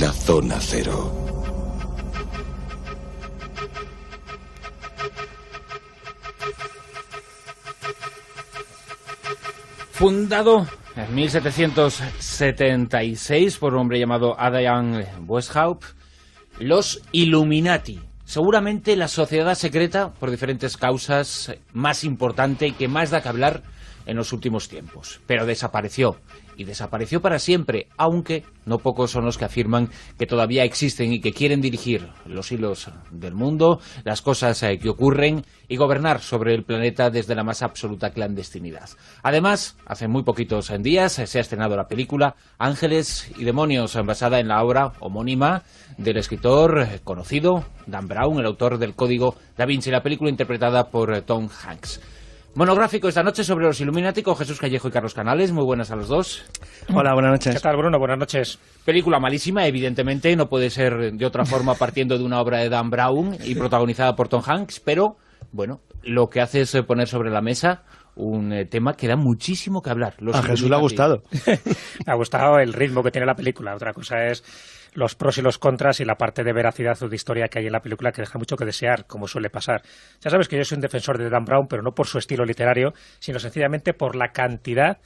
la zona cero. Fundado en 1776 por un hombre llamado Adrian Westhaup... los Illuminati, seguramente la sociedad secreta, por diferentes causas, más importante y que más da que hablar en los últimos tiempos, pero desapareció, y desapareció para siempre, aunque no pocos son los que afirman que todavía existen y que quieren dirigir los hilos del mundo, las cosas eh, que ocurren y gobernar sobre el planeta desde la más absoluta clandestinidad. Además, hace muy poquitos días eh, se ha estrenado la película Ángeles y Demonios, eh, basada en la obra homónima del escritor conocido Dan Brown, el autor del Código Da Vinci, la película interpretada por Tom Hanks. Monográfico esta noche sobre los Illuminati con Jesús Callejo y Carlos Canales. Muy buenas a los dos. Hola, buenas noches. ¿Qué tal, Bruno? Buenas noches. Película malísima, evidentemente, no puede ser de otra forma partiendo de una obra de Dan Brown y protagonizada por Tom Hanks, pero, bueno, lo que hace es poner sobre la mesa un eh, tema que da muchísimo que hablar. a Jesús le ha gustado. le ha gustado el ritmo que tiene la película. Otra cosa es los pros y los contras y la parte de veracidad o de historia que hay en la película que deja mucho que desear, como suele pasar. Ya sabes que yo soy un defensor de Dan Brown, pero no por su estilo literario, sino sencillamente por la cantidad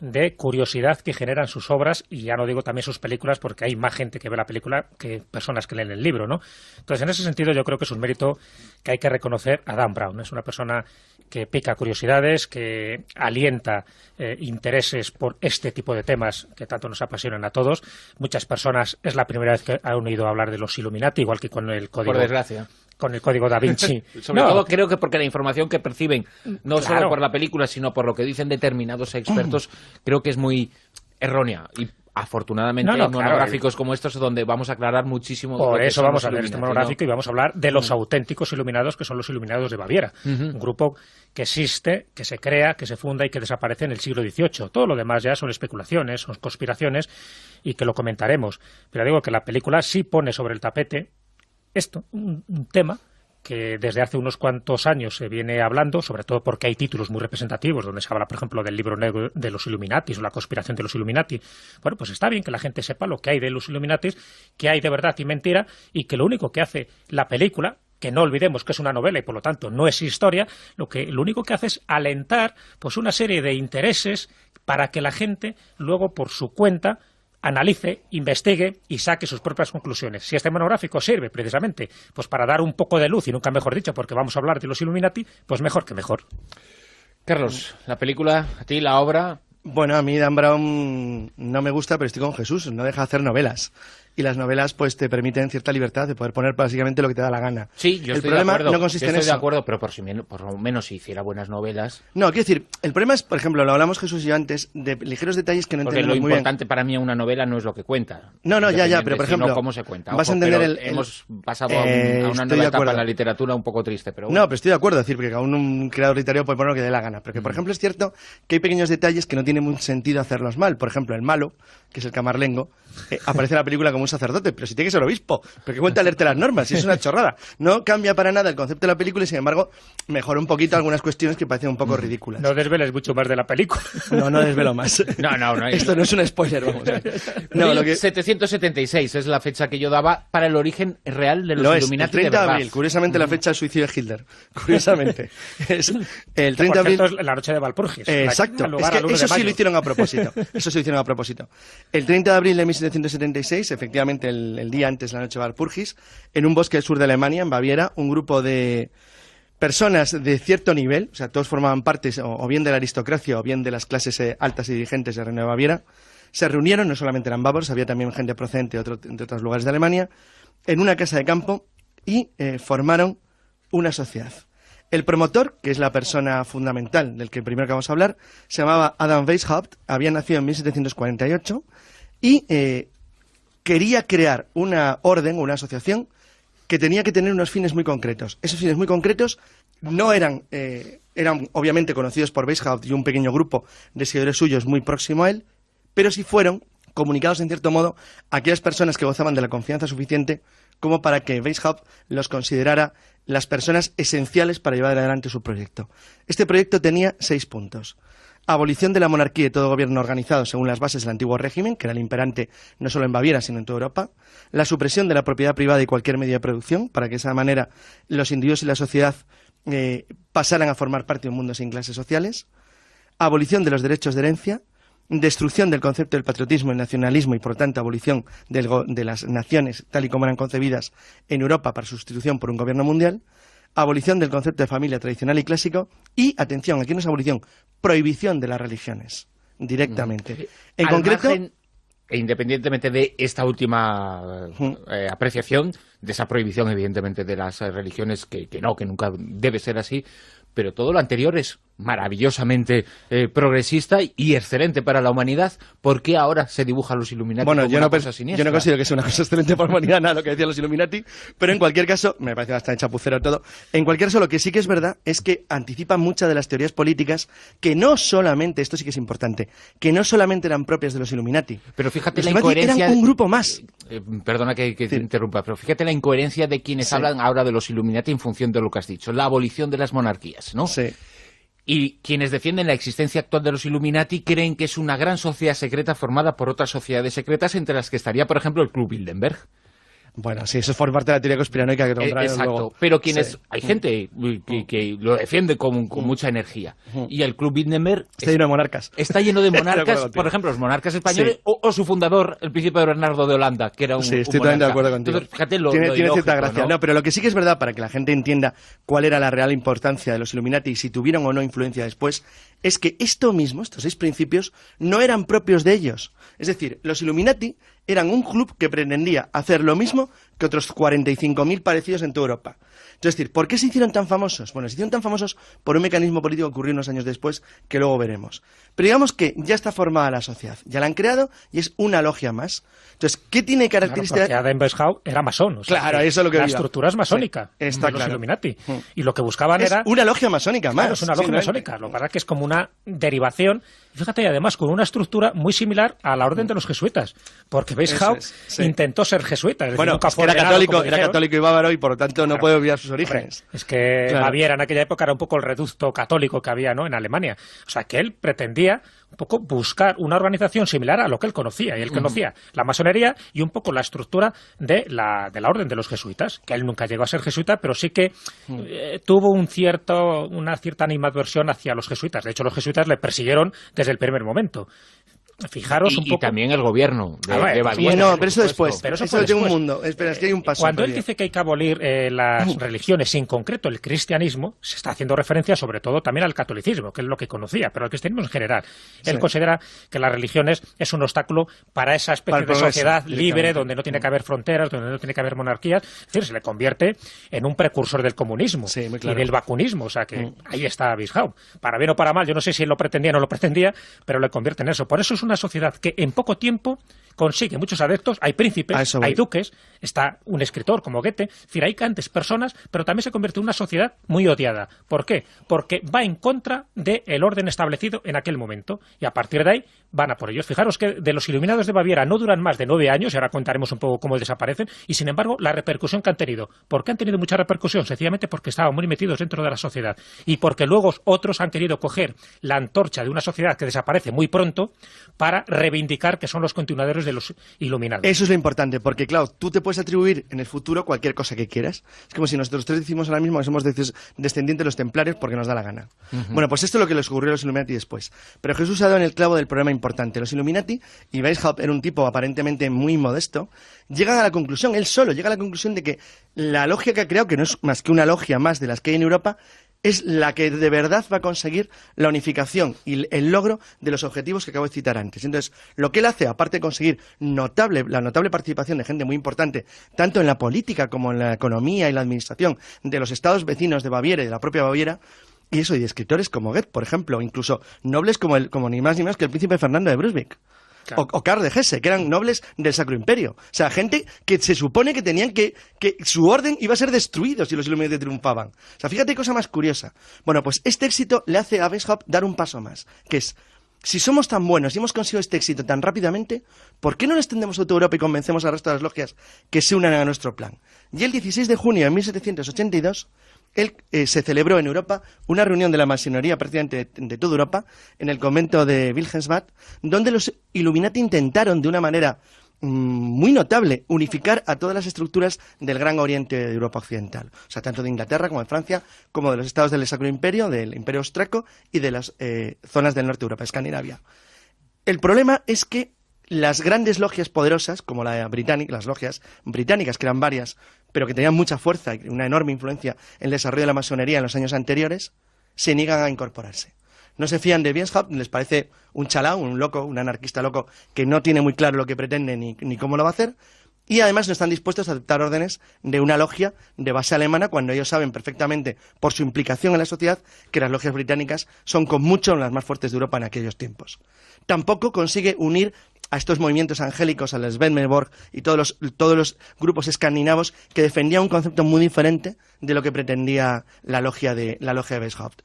de curiosidad que generan sus obras y ya no digo también sus películas porque hay más gente que ve la película que personas que leen el libro, ¿no? Entonces, en ese sentido yo creo que es un mérito que hay que reconocer a Dan Brown. Es una persona que pica curiosidades, que alienta eh, intereses por este tipo de temas que tanto nos apasionan a todos. Muchas personas es la primera vez que han oído hablar de los Illuminati, igual que con el código. Por desgracia con el código da Vinci. Sobre todo creo que porque la información que perciben, no solo por la película, sino por lo que dicen determinados expertos, mm. creo que es muy errónea. Y afortunadamente en monográficos como estos es donde vamos a aclarar muchísimo. Por eso vamos a ver este monográfico y vamos a hablar de los mm. auténticos iluminados que son los iluminados de Baviera, un grupo que existe, que se crea, que se funda y que desaparece en el siglo XVIII. Todo lo demás ya son especulaciones, son conspiraciones y que lo comentaremos. Pero digo que la película sí pone sobre el tapete esto, un, tema que desde hace unos cuantos años se viene hablando, sobre todo porque hay títulos muy representativos donde se habla, por ejemplo, del libro negro de los Illuminatis o la conspiración de los Illuminati. Bueno, pues está bien que la gente sepa lo que hay de los Illuminatis, que hay de verdad y mentira, y que lo único que hace la película, que no olvidemos que es una novela y por lo tanto no es historia, lo que lo único que hace es alentar pues una serie de intereses para que la gente luego por su cuenta analice, investigue y saque sus propias conclusiones. Si este monográfico sirve precisamente pues para dar un poco de luz y nunca mejor dicho, porque vamos a hablar de los Illuminati, pues mejor que mejor. Carlos, la película, a ti la obra, bueno, a mí Dan Brown no me gusta, pero estoy con Jesús, no deja de hacer novelas y las novelas pues te permiten cierta libertad de poder poner básicamente lo que te da la gana. Sí, yo estoy de acuerdo. no consiste estoy de acuerdo, pero por, si, por lo menos si hiciera buenas novelas. No, quiero decir, el problema es, por ejemplo, lo hablamos Jesús y yo antes de ligeros detalles que no entendemos muy bien. lo importante para mí una novela no es lo que cuenta. No, no, ya, ya, pero por ejemplo, cómo se cuenta. vas a entender hemos pasado a, eh, una nueva etapa en la literatura un poco triste, pero No, pero estoy de acuerdo, decir, porque aún un creador literario puede poner lo que dé la gana, pero que por mm. ejemplo es cierto que hay pequeños detalles que no tiene mucho sentido hacerlos mal. Por ejemplo, el malo, que es el camarlengo, eh, aparece en la película como sacerdote, pero si tiene que ser obispo, porque qué cuenta leerte las normas, y es una chorrada. No cambia para nada el concepto de la película y sin embargo mejora un poquito algunas cuestiones que parecen un poco mm. ridículas. No desveles mucho más de la película. No, no desvelo más. No, no, Esto no es un spoiler, vamos. A ver. 776 es la fecha que yo daba para el origen real de los lo Es, el 30 de, abril, curiosamente la mm. fecha del suicidio de Hitler. Curiosamente. Es el 30 de abril. la noche de Valpurgis. exacto. eso sí lo hicieron a propósito. Eso sí lo hicieron a propósito. El 30 de abril de 1776, efectivamente el, día antes, la noche de Barpurgis, en un bosque del sur de Alemania, en Baviera, un grupo de personas de cierto nivel, o sea, todos formaban parte o, bien de la aristocracia o bien de las clases eh, altas y dirigentes de Reino de Baviera, se reunieron, no solamente eran bávaros, había también gente procedente de, otros lugares de Alemania, en una casa de campo y eh, formaron una sociedad. El promotor, que es la persona fundamental del que primero que vamos a hablar, se llamaba Adam Weishaupt, había nacido en 1748 y quería crear una orden, o una asociación, que tenía que tener unos fines muy concretos. Esos fines muy concretos no eran, eh, eran obviamente conocidos por Weishaupt y un pequeño grupo de seguidores suyos muy próximo a él, pero sí fueron comunicados en cierto modo a aquellas personas que gozaban de la confianza suficiente como para que Weishaupt los considerara las personas esenciales para llevar adelante su proyecto. Este proyecto tenía seis puntos. Abolición de la monarquía y todo gobierno organizado según las bases del antiguo régimen, que era el imperante no solo en Baviera, sino en toda Europa. La supresión de la propiedad privada y cualquier medio de producción, para que de esa manera los individuos y la sociedad eh, pasaran a formar parte de un mundo sin clases sociales. Abolición de los derechos de herencia. Destrucción del concepto del patriotismo y nacionalismo y, por tanto, abolición de las naciones tal y como eran concebidas en Europa para sustitución por un gobierno mundial abolición del concepto de familia tradicional y clásico y, atención, aquí no es abolición, prohibición de las religiones directamente. En concreto... E independientemente de esta última eh, apreciación, de esa prohibición evidentemente de las religiones, que no, que nunca debe ser así, pero todo lo anterior es maravillosamente eh, progresista y excelente para la humanidad, ¿por qué ahora se dibuja los Illuminati bueno, yo una no cosa siniestra? Yo no considero que sea una cosa excelente para la humanidad, nada, lo que decían los Illuminati, pero en cualquier caso, me parece bastante chapucero todo, en cualquier caso lo que sí que es verdad es que anticipa muchas de las teorías políticas que no solamente, esto sí que es importante, que no solamente eran propias de los Illuminati. Pero fíjate la incoherencia... Eran un grupo más. Eh, eh, perdona que, te interrumpa, pero fíjate la incoherencia de quienes hablan ahora de los Illuminati en función de lo que has dicho, la abolición de las monarquías, ¿no? Sí. Y quienes defienden la existencia actual de los Illuminati creen que es una gran sociedad secreta formada por otras sociedades secretas, entre las que estaría, por ejemplo, el Club Bilderberg. Bueno, sí, eso forma parte de la teoría conspiranoica que tendrá eh, Exacto, pero quienes hay gente que, lo defiende con, mm. mucha energía. Mm. Y el Club Wittenberg... Está lleno de monarcas. Está lleno de monarcas, por ejemplo, los monarcas españoles o, su fundador, el príncipe Bernardo de Holanda, que era un Sí, estoy totalmente de acuerdo contigo. fíjate lo, tiene, cierta gracia. ¿no? pero lo que sí que es verdad, para que la gente entienda cuál era la real importancia de los Illuminati y si tuvieron o no influencia después, es que esto mismo, estos seis principios, no eran propios de ellos. Es decir, los Illuminati eran un club que pretendía hacer lo mismo que otros 45.000 parecidos en toda Europa. Entonces, decir, ¿por qué se hicieron tan famosos? Bueno, se hicieron tan famosos por un mecanismo político que ocurrió unos años después, que luego veremos. Pero digamos que ya está formada la sociedad, ya la han creado y es una logia más. Entonces, ¿qué tiene características? la sociedad de era masón. O sea, claro, eso lo que La estructura es masónica. está los Illuminati. Mm. Y lo que buscaban es era... una logia masónica más. Claro, es una logia masónica. Lo que pasa es que es como una derivación fíjate, y además con una estructura muy similar a la orden de los jesuitas, porque Beishau intentó ser jesuita. bueno, nunca fue era, católico, era católico y bávaro y por lo tanto no puede obviar es que claro. en aquella época era un poco el reducto católico que había ¿no? en Alemania. O sea, que él pretendía un poco buscar una organización similar a lo que él conocía. Y él conocía la masonería y un poco la estructura de la, de la orden de los jesuitas, que él nunca llegó a ser jesuita, pero sí que eh, tuvo un cierto, una cierta animadversión hacia los jesuitas. De hecho, los jesuitas le persiguieron desde el primer momento. Fijaros y, un poco. Y también el gobierno de, ah, pero eso después. Pero eso, un mundo. Espera, es que hay un Cuando él dice que hay que abolir eh, las religiones, en concreto el cristianismo, se está haciendo referencia sobre todo también al catolicismo, que es lo que conocía, pero al cristianismo en general. Él considera que las religiones es un obstáculo para esa especie de sociedad libre, donde no tiene que haber fronteras, donde no tiene que haber monarquías. Es decir, se le convierte en un precursor del comunismo en el y vacunismo. O sea que ahí está Bishop, Para bien o para mal, yo no sé si él lo pretendía o no lo pretendía, pero le convierte en eso. Por eso una sociedad que en poco tiempo consigue muchos adeptos, hay príncipes, hay duques, está un escritor como Goethe, es decir, personas, pero también se convierte en una sociedad muy odiada. ¿Por qué? Porque va en contra del orden establecido en aquel momento y a partir de ahí van a por ellos. Fijaros que de los iluminados de Baviera no duran más de nueve años, y ahora contaremos un poco cómo desaparecen, y sin embargo la repercusión que han tenido. ¿Por qué han tenido mucha repercusión? Sencillamente porque estaban muy metidos dentro de la sociedad y porque luego otros han querido coger la antorcha de una sociedad que desaparece muy pronto para reivindicar que son los continuadores de los iluminados. Eso es lo importante, porque claro, tú te puedes atribuir en el futuro cualquier cosa que quieras. Es como si nosotros tres decimos ahora mismo que somos descendientes de los templarios porque nos da la gana. Bueno, pues esto es lo que les ocurrió a los Illuminati después. Pero Jesús ha dado en el clavo del problema importante. Los Illuminati, y Weishaupt era un tipo aparentemente muy modesto, llegan a la conclusión, él solo llega a la conclusión de que la logia que ha creado, que no es más que una logia más de las que hay en Europa, es la que de verdad va a conseguir la unificación y el logro de los objetivos que acabo de citar antes. Entonces, lo que él hace, aparte de conseguir notable, la notable participación de gente muy importante, tanto en la política como en la economía y la administración de los estados vecinos de Baviera y de la propia Baviera, y eso, y de escritores como Goethe, por ejemplo, incluso nobles como, el, como ni más ni más que el príncipe Fernando de Brunswick o, o, Carlos de Hesse, que eran nobles del Sacro Imperio. O sea, gente que se supone que tenían que, que su orden iba a ser destruido si los Illuminati triunfaban. O sea, fíjate cosa más curiosa. Bueno, pues este éxito le hace a Bishop dar un paso más, que es si somos tan buenos y hemos conseguido este éxito tan rápidamente, ¿por qué no lo extendemos a toda Europa y convencemos al resto de las logias que se unan a nuestro plan? Y el 16 de junio de 1782 él, eh, se celebró en Europa una reunión de la masonería presidente de, toda Europa en el convento de Wilhelmsbad, donde los Illuminati intentaron de una manera mm, muy notable unificar a todas las estructuras del Gran Oriente de Europa Occidental, o sea, tanto de Inglaterra como de Francia, como de los estados del Sacro Imperio, del Imperio Austraco y de las eh, zonas del norte de Europa, Escandinavia. El problema es que las grandes logias poderosas, como las logias británicas, que eran varias, pero que tenían mucha fuerza y una enorme influencia en el desarrollo de la masonería en los años anteriores, se niegan a incorporarse. No se fían de Bienshaupt, les parece un chalao, un loco, un anarquista loco que no tiene muy claro lo que pretende ni, ni cómo lo va a hacer, y además no están dispuestos a aceptar órdenes de una logia de base alemana cuando ellos saben perfectamente, por su implicación en la sociedad, que las logias británicas son con mucho las más fuertes de Europa en aquellos tiempos. Tampoco consigue unir a estos movimientos angélicos, a los Svenmerborg y todos los, todos los grupos escandinavos que defendían un concepto muy diferente de lo que pretendía la logia de, la logia de Weishaupt.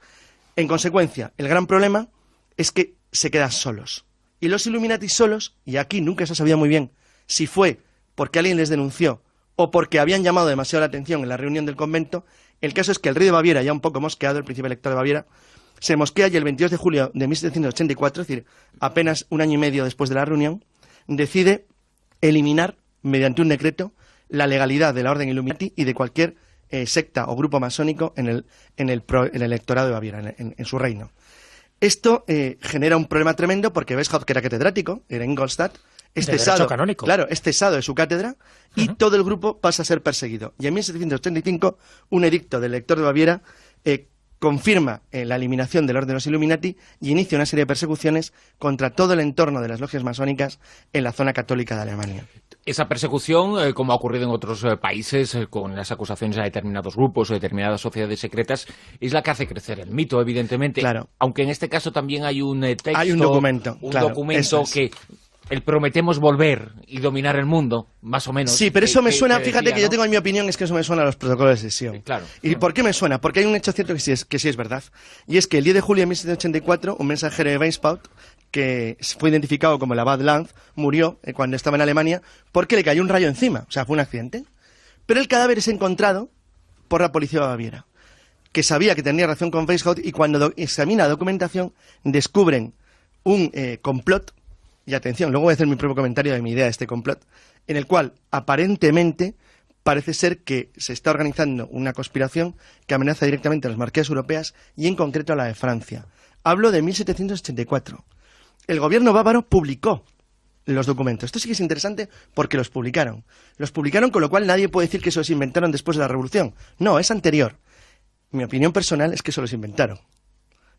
En consecuencia, el gran problema es que se quedan solos. Y los Illuminati solos, y aquí nunca se sabía muy bien si fue porque alguien les denunció o porque habían llamado demasiado la atención en la reunión del convento, el caso es que el rey de Baviera, ya un poco mosqueado, el príncipe elector de Baviera, se mosquea y el 22 de julio de 1784, es decir, apenas un año y medio después de la reunión, decide eliminar, mediante un decreto, la legalidad de la Orden Illuminati y de cualquier eh, secta o grupo masónico en el, en el, electorado de Baviera, en, su reino. Esto eh, genera un problema tremendo porque Westhoff, que era catedrático, era Ingolstadt, es cesado, Claro, es cesado de su cátedra y todo el grupo pasa a ser perseguido. Y en 1785, un edicto del elector de Baviera eh, confirma eh, la eliminación del orden de los Illuminati y inicia una serie de persecuciones contra todo el entorno de las logias masónicas en la zona católica de Alemania. Esa persecución, eh, como ha ocurrido en otros eh, países, con las acusaciones a determinados grupos o determinadas sociedades secretas, es la que hace crecer el mito, evidentemente. Claro. Aunque en este caso también hay un texto... Hay un documento. que el prometemos volver y dominar el mundo, más o menos. Sí, pero eso me suena, fíjate que yo tengo en mi opinión, es que eso me suena a los protocolos de sesión. Eh, claro. ¿Y por qué me suena? Porque hay un hecho cierto que sí, es, que sí es verdad. Y es que el 10 de julio de 1784, un mensajero de Weinspout, que fue identificado como la Bad Lanz, murió eh, cuando estaba en Alemania porque le cayó un rayo encima, o sea, fue un accidente. Pero el cadáver es encontrado por la policía de Baviera, que sabía que tenía relación con Weinspout y cuando examina la documentación descubren un eh, complot y atención, luego voy a hacer mi propio comentario de mi idea de este complot, en el cual aparentemente parece ser que se está organizando una conspiración que amenaza directamente a las marquesas europeas y en concreto a la de Francia. Hablo de 1784. El gobierno bávaro publicó los documentos. Esto sí que es interesante porque los publicaron. Los publicaron con lo cual nadie puede decir que se los inventaron después de la revolución. No, es anterior. Mi opinión personal es que se los inventaron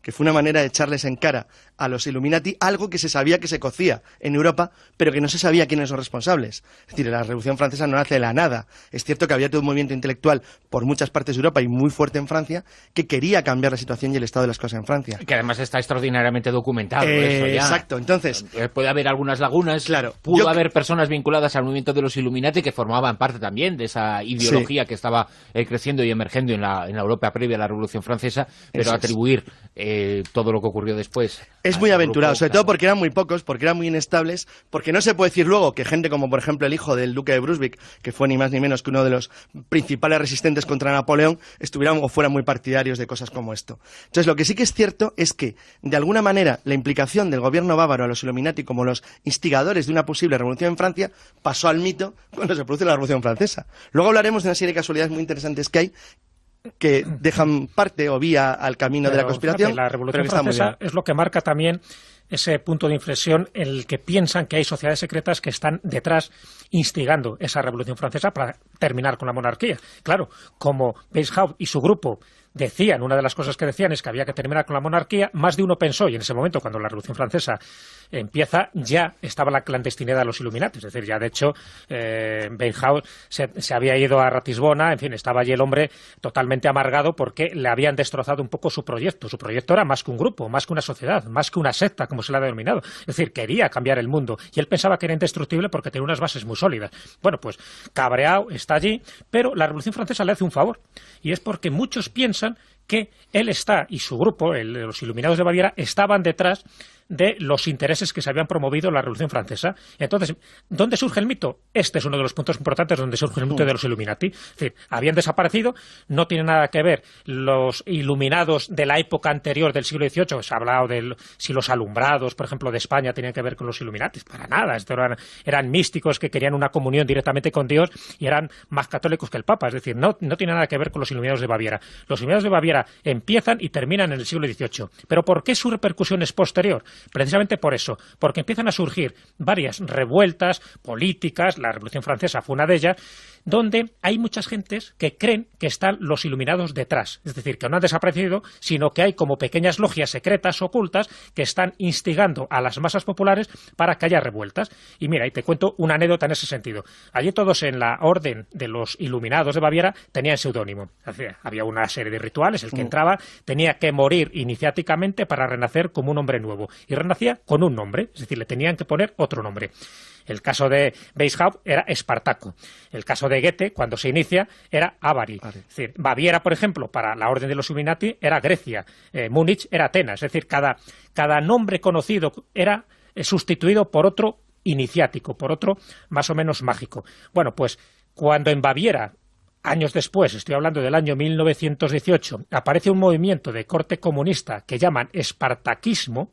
que fue una manera de echarles en cara a los Illuminati algo que se sabía que se cocía en Europa, pero que no se sabía quiénes son responsables. Es decir, la Revolución Francesa no hace la nada. Es cierto que había todo un movimiento intelectual por muchas partes de Europa y muy fuerte en Francia que quería cambiar la situación y el estado de las cosas en Francia. Que además está extraordinariamente documentado eh, Exacto, entonces... Eh, puede haber algunas lagunas, claro. pudo haber personas vinculadas al movimiento de los Illuminati que formaban parte también de esa ideología que estaba eh, creciendo y emergiendo en la, Europa previa a la Revolución Francesa, pero atribuir... Eh, todo lo que ocurrió después. Es muy aventurado, sobre todo porque eran muy pocos, porque eran muy inestables, porque no se puede decir luego que gente como, por ejemplo, el hijo del duque de Brunswick, que fue ni más ni menos que uno de los principales resistentes contra Napoleón, estuvieran o fueran muy partidarios de cosas como esto. Entonces, lo que sí que es cierto es que, de alguna manera, la implicación del gobierno bávaro a los Illuminati como los instigadores de una posible revolución en Francia pasó al mito cuando se produce la Revolución Francesa. Luego hablaremos de una serie de casualidades muy interesantes que hay que dejan parte o vía al camino de la conspiración. la Revolución Francesa es lo que marca también ese punto de inflexión en el que piensan que hay sociedades secretas que están detrás instigando esa Revolución Francesa para terminar con la monarquía. Claro, como Weishaupt y su grupo decían, una de las cosas que decían es que había que terminar con la monarquía, más de uno pensó, y en ese momento, cuando la Revolución Francesa empieza, ya estaba la clandestinidad de los Illuminati, es decir, ya de hecho eh, se, había ido a Ratisbona, en fin, estaba allí el hombre totalmente amargado porque le habían destrozado un poco su proyecto. Su proyecto era más que un grupo, más que una sociedad, más que una secta, como se la ha denominado. Es decir, quería cambiar el mundo y él pensaba que era indestructible porque tenía unas bases muy sólidas. Bueno, pues cabreado está allí, pero la Revolución Francesa le hace un favor y es porque muchos piensan usan que él está y su grupo, el, los Iluminados de Baviera, estaban detrás de los intereses que se habían promovido en la Revolución Francesa. Entonces, ¿dónde surge el mito? Este es uno de los puntos importantes donde surge el mito de los Illuminati. Es decir, habían desaparecido, no tiene nada que ver los iluminados de la época anterior del siglo XVIII, se ha hablado de si los alumbrados, por ejemplo, de España tenían que ver con los Illuminati, para nada, eran, eran, místicos que querían una comunión directamente con Dios y eran más católicos que el Papa, es decir, no, no tiene nada que ver con los Iluminados de Baviera. Los Iluminados de Baviera empiezan y terminan en el siglo XVIII. Pero ¿por qué su repercusión es posterior? Precisamente por eso, porque empiezan a surgir varias revueltas políticas, la Revolución Francesa fue una de ellas, donde hay muchas gentes que creen que están los iluminados detrás, es decir, que no han desaparecido, sino que hay como pequeñas logias secretas ocultas que están instigando a las masas populares para que haya revueltas. Y mira, y te cuento una anécdota en ese sentido. Allí todos en la orden de los iluminados de Baviera tenían seudónimo. Había una serie de rituales, el que mm. entraba tenía que morir iniciáticamente para renacer como un hombre nuevo. Y renacía con un nombre, es decir, le tenían que poner otro nombre. El caso de Weishaupt era Espartaco. El caso de Goethe, cuando se inicia, era Avari. Es decir, Baviera, por ejemplo, para la Orden de los Illuminati era Grecia. Eh, Múnich era Atenas. Es decir, cada, cada nombre conocido era eh, sustituido por otro iniciático, por otro más o menos mágico. Bueno, pues cuando en Baviera años después, estoy hablando del año 1918, aparece un movimiento de corte comunista que llaman espartaquismo,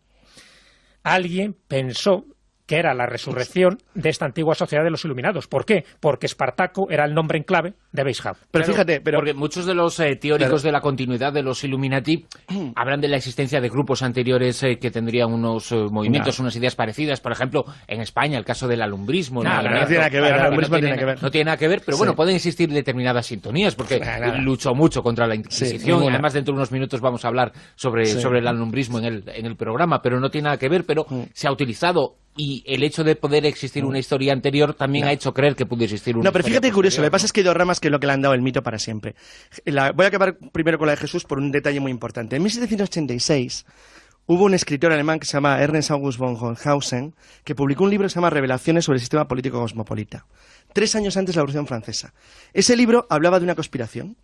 alguien pensó que era la resurrección de esta antigua sociedad de los iluminados. ¿Por qué? Porque Espartaco era el nombre en clave de Weishaupt. Pero, fíjate, pero... porque muchos de los eh, teóricos de la continuidad de los Illuminati hablan de la existencia de grupos anteriores eh, que tendrían unos eh, movimientos, unas ideas parecidas. Por ejemplo, en España, el caso del alumbrismo. No, no, tiene nada que ver, No tiene nada que ver, pero bueno, pueden existir determinadas sintonías, porque luchó mucho contra la Inquisición. y además, dentro de unos minutos vamos a hablar sobre, sobre el alumbrismo en el, en el programa, pero no tiene nada que ver, pero mm. se ha utilizado y el hecho de poder existir una mm. historia anterior también ha hecho creer que pudo existir una No, pero fíjate que curioso, lo que pasa es que hay dos ramas que es lo que le han dado el mito para siempre. voy a acabar primero con la de Jesús por un detalle muy importante. En 1786 hubo un escritor alemán que se llama Ernest August von Hohenhausen que publicó un libro que se llama Revelaciones sobre el sistema político cosmopolita, tres años antes de la Revolución Francesa. Ese libro hablaba de una conspiración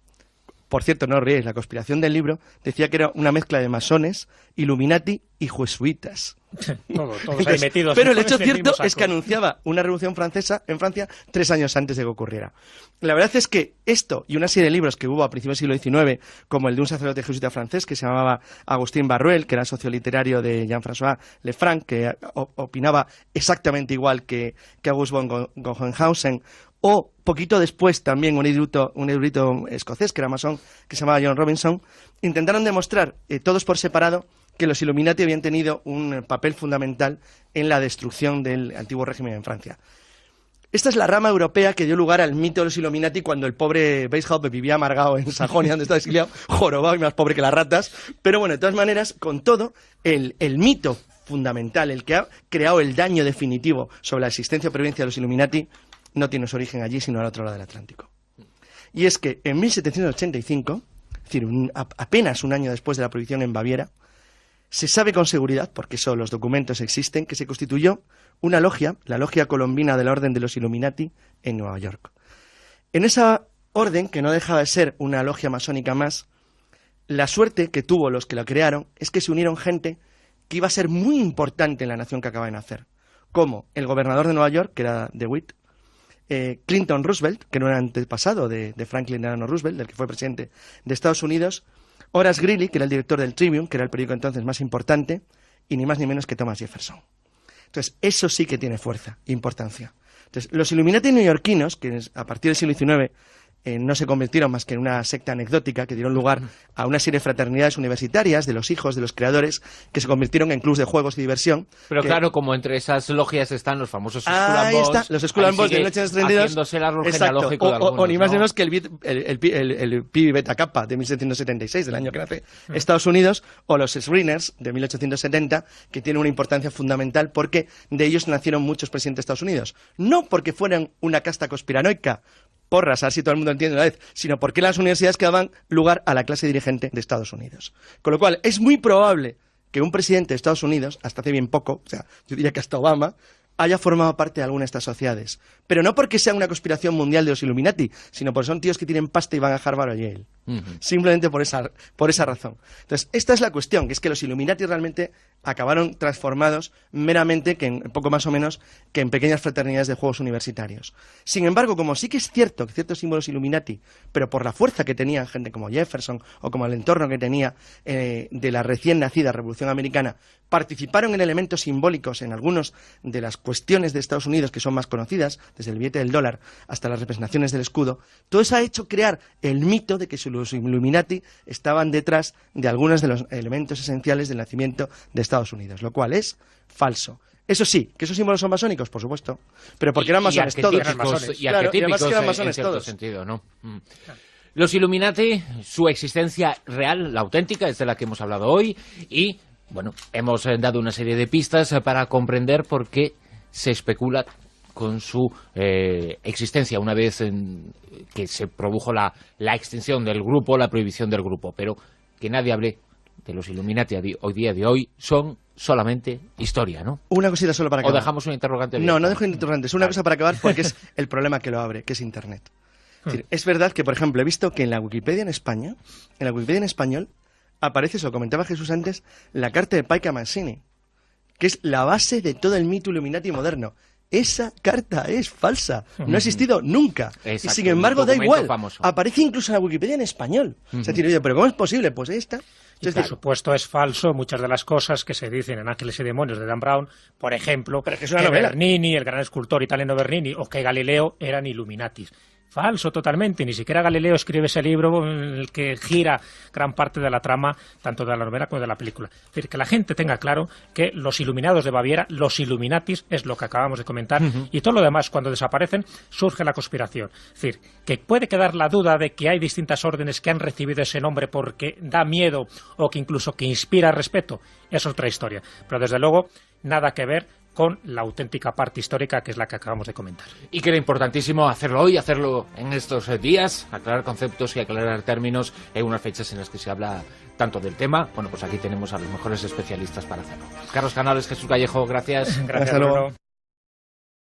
por cierto, no os la conspiración del libro decía que era una mezcla de masones, Illuminati y jesuitas. Pero el hecho cierto es que anunciaba una revolución francesa en Francia tres años antes de que ocurriera. La verdad es que esto y una serie de libros que hubo a principios del siglo XIX, como el de un sacerdote jesuita francés que se llamaba Agustín Barruel, que era socio literario de Jean-François Lefranc, que opinaba exactamente igual que, que August von Gohenhausen, o poquito después también un erudito, un escocés, que era masón, que se llamaba John Robinson, intentaron demostrar, eh, todos por separado, que los Illuminati habían tenido un papel fundamental en la destrucción del antiguo régimen en Francia. Esta es la rama europea que dio lugar al mito de los Illuminati cuando el pobre Weishaupt vivía amargado en Sajonia, donde estaba exiliado, jorobado y más pobre que las ratas. Pero bueno, de todas maneras, con todo, el, mito fundamental, el que ha creado el daño definitivo sobre la existencia o prevención de los Illuminati, no tiene su origen allí, sino al otro lado del Atlántico. Y es que en 1785, es decir, apenas un año después de la prohibición en Baviera, se sabe con seguridad, porque eso los documentos existen, que se constituyó una logia, la logia colombina de la Orden de los Illuminati, en Nueva York. En esa orden, que no dejaba de ser una logia masónica más, la suerte que tuvo los que la crearon es que se unieron gente que iba a ser muy importante en la nación que acaba de nacer, como el gobernador de Nueva York, que era Witt, eh, Clinton Roosevelt, que no era antepasado de, de, Franklin Delano Roosevelt, del que fue presidente de Estados Unidos, Horace Greeley, que era el director del Tribune, que era el periódico entonces más importante, y ni más ni menos que Thomas Jefferson. Entonces, eso sí que tiene fuerza, importancia. Entonces, los Illuminati neoyorquinos, que a partir del siglo XIX eh, no se convirtieron más que en una secta anecdótica que dieron lugar a una serie de fraternidades universitarias de los hijos de los creadores que se convirtieron en clubes de juegos y diversión. Pero claro, como entre esas logias están los famosos los de el árbol genealógico o, ni más ni menos que el, Beta Kappa de 1776, del año que nace Estados Unidos, o los sreeners de 1870, que tienen una importancia fundamental porque de ellos nacieron muchos presidentes de Estados Unidos. No porque fueran una casta conspiranoica así todo el mundo entiende una vez, sino porque las universidades que daban lugar a la clase dirigente de Estados Unidos. Con lo cual, es muy probable que un presidente de Estados Unidos, hasta hace bien poco, o sea, yo diría que hasta Obama, haya formado parte de alguna de estas sociedades. Pero no porque sea una conspiración mundial de los Illuminati, sino porque son tíos que tienen pasta y van a Harvard o Yale. Simplemente por esa, por esa razón. Entonces, esta es la cuestión, que es que los Illuminati realmente acabaron transformados meramente, que en, poco más o menos, que en pequeñas fraternidades de juegos universitarios. Sin embargo, como sí que es cierto que ciertos símbolos Illuminati, pero por la fuerza que tenían gente como Jefferson o como el entorno que tenía eh, de la recién nacida Revolución Americana, participaron en elementos simbólicos en algunos de las cuestiones de Estados Unidos que son más conocidas, desde el billete del dólar hasta las representaciones del escudo, todo eso ha hecho crear el mito de que los Illuminati estaban detrás de algunos de los elementos esenciales del nacimiento de Estados Unidos, lo cual es falso. Eso sí, que esos símbolos son masónicos, por supuesto, pero porque eran masones todos. Y arquetípicos y en cierto sentido, ¿no? Mm. Los Illuminati, su existencia real, la auténtica, es de la que hemos hablado hoy, y, bueno, hemos eh, dado una serie de pistas eh, para comprender por qué se especula con su eh, existencia una vez en, que se produjo la, la, extinción del grupo, la prohibición del grupo, pero que nadie hable de los Illuminati hoy día de hoy son solamente historia, ¿no? Una cosita solo para acabar. ¿O dejamos un interrogante? No, no dejo interrogantes. Una cosa para acabar porque es el problema que lo abre, que es Internet. Hmm. Es, verdad que, por ejemplo, he visto que en la Wikipedia en España, en la Wikipedia en español, aparece, eso comentaba Jesús antes, la carta de Paika Mancini que es la base de todo el mito Illuminati moderno. Esa carta es falsa, no ha existido nunca. y sin embargo, da igual. Aparece incluso en la Wikipedia en español. pero ¿cómo es posible? Pues esta. Y por supuesto es falso muchas de las cosas que se dicen en Ángeles y Demonios de Dan Brown, por ejemplo, que, es una que Bernini, el gran escultor italiano Bernini, o que Galileo eran Illuminatis falso totalmente. Ni siquiera Galileo escribe ese libro en el que gira gran parte de la trama, tanto de la novela como de la película. Es decir, que la gente tenga claro que los iluminados de Baviera, los Illuminatis, es lo que acabamos de comentar, y todo lo demás, cuando desaparecen, surge la conspiración. Es decir, que puede quedar la duda de que hay distintas órdenes que han recibido ese nombre porque da miedo o que incluso que inspira respeto. Es otra historia. Pero desde luego, nada que ver con la auténtica parte histórica que es la que acabamos de comentar. Y que era importantísimo hacerlo hoy, hacerlo en estos eh, días, aclarar conceptos y aclarar términos en unas fechas en las que se habla tanto del tema. Bueno, pues aquí tenemos a los mejores especialistas para hacerlo. Carlos Canales, Jesús Callejo, gracias. Gracias, Hasta